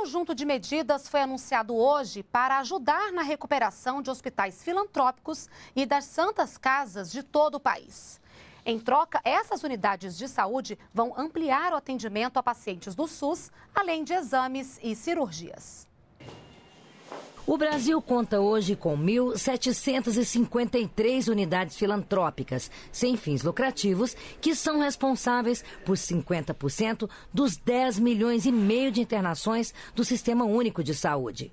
conjunto de medidas foi anunciado hoje para ajudar na recuperação de hospitais filantrópicos e das santas casas de todo o país. Em troca, essas unidades de saúde vão ampliar o atendimento a pacientes do SUS, além de exames e cirurgias. O Brasil conta hoje com 1.753 unidades filantrópicas, sem fins lucrativos, que são responsáveis por 50% dos 10 milhões e meio de internações do Sistema Único de Saúde.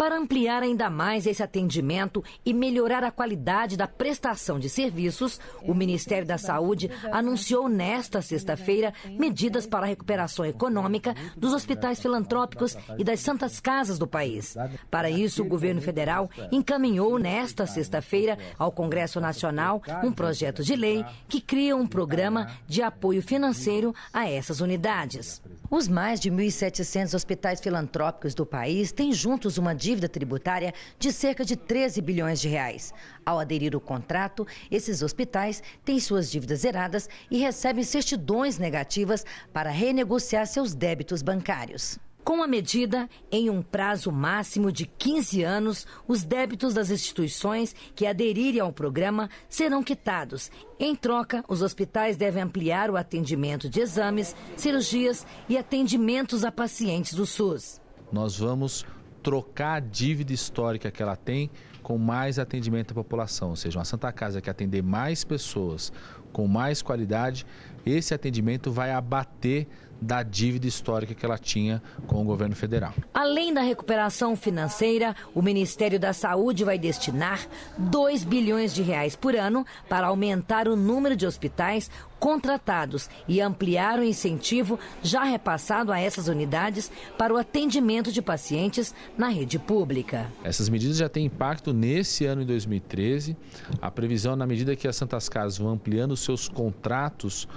Para ampliar ainda mais esse atendimento e melhorar a qualidade da prestação de serviços, o Ministério da Saúde anunciou nesta sexta-feira medidas para a recuperação econômica dos hospitais filantrópicos e das santas casas do país. Para isso, o governo federal encaminhou nesta sexta-feira ao Congresso Nacional um projeto de lei que cria um programa de apoio financeiro a essas unidades. Os mais de 1.700 hospitais filantrópicos do país têm juntos uma dívida tributária de cerca de 13 bilhões de reais. Ao aderir o contrato, esses hospitais têm suas dívidas zeradas e recebem certidões negativas para renegociar seus débitos bancários. Com a medida, em um prazo máximo de 15 anos, os débitos das instituições que aderirem ao programa serão quitados. Em troca, os hospitais devem ampliar o atendimento de exames, cirurgias e atendimentos a pacientes do SUS. Nós vamos trocar a dívida histórica que ela tem com mais atendimento à população, ou seja, uma Santa Casa que atender mais pessoas com mais qualidade, esse atendimento vai abater da dívida histórica que ela tinha com o governo federal. Além da recuperação financeira, o Ministério da Saúde vai destinar 2 bilhões de reais por ano para aumentar o número de hospitais contratados e ampliar o incentivo já repassado a essas unidades para o atendimento de pacientes na rede pública. Essas medidas já têm impacto nesse ano em 2013. A previsão, é na medida que as Santas Casas vão ampliando seus contratos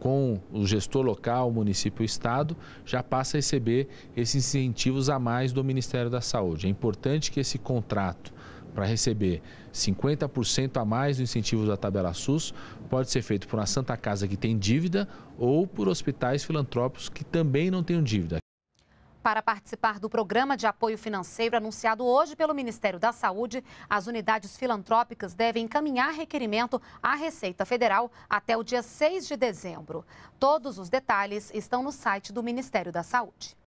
com o gestor local, município e estado, já passa a receber esses incentivos a mais do Ministério da Saúde. É importante que esse contrato para receber 50% a mais do incentivo da tabela SUS pode ser feito por uma Santa Casa que tem dívida ou por hospitais filantrópicos que também não têm dívida. Para participar do programa de apoio financeiro anunciado hoje pelo Ministério da Saúde, as unidades filantrópicas devem encaminhar requerimento à Receita Federal até o dia 6 de dezembro. Todos os detalhes estão no site do Ministério da Saúde.